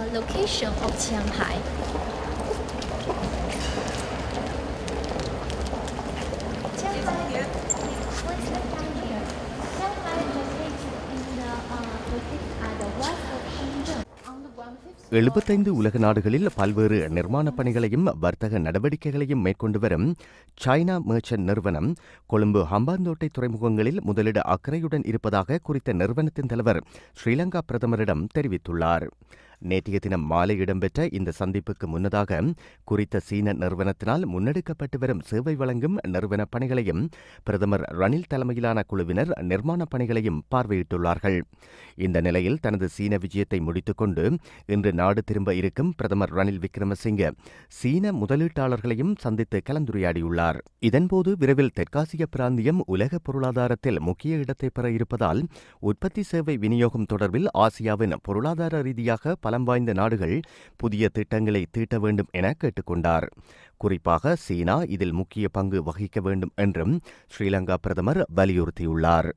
a location of Chiang எழுபத்தைந்து உலக நாடுகளில் பல்வேறு நிர்மாண பணிகளையும் வர்த்தக நடவடிக்கைகளையும் மேற்கொண்டு வரும் சைனா மேர்ச்சன் நிறுவனம் கொழும்பு ஹம்பாந்தோட்டை துறைமுகங்களில் முதலீடு அக்கறையுடன் இருப்பதாக குறித்த நிறுவனத்தின் தலைவர் ஸ்ரீலங்கா பிரதமரிடம் தெரிவித்துள்ளார் நேற்றைய தினம் மாலை இடம்பெற்ற இந்த சந்திப்புக்கு முன்னதாக குறித்த சீன நிறுவனத்தினால் முன்னெடுக்கப்பட்டு வரும் சேவை வழங்கும் நிறுவன பணிகளையும் பிரதமர் ரணில் தலைமையிலான குழுவினர் நிர்மாண பணிகளையும் பார்வையிட்டுள்ளார்கள் இந்த நிலையில் தனது சீன விஜயத்தை முடித்துக்கொண்டு இன்று நாடு திரும்ப இருக்கும் பிரதமர் ரணில் விக்ரமசிங்க சீன முதலீட்டாளர்களையும் சந்தித்து கலந்துரையாடியுள்ளார் இதன்போது விரைவில் தெற்காசிய பிராந்தியம் உலக பொருளாதாரத்தில் முக்கிய இடத்தை பெற இருப்பதால் உற்பத்தி சேவை விநியோகம் தொடர்பில் ஆசியாவின் பொருளாதார ரீதியாக பலம் வாய்ந்த நாடுகள் புதிய திட்டங்களை தீட்ட வேண்டும் என கேட்டுக்கொண்டார் குறிப்பாக சீனா இதில் முக்கிய பங்கு வகிக்க வேண்டும் என்றும் ஸ்ரீலங்கா பிரதமர் வலியுறுத்தியுள்ளார்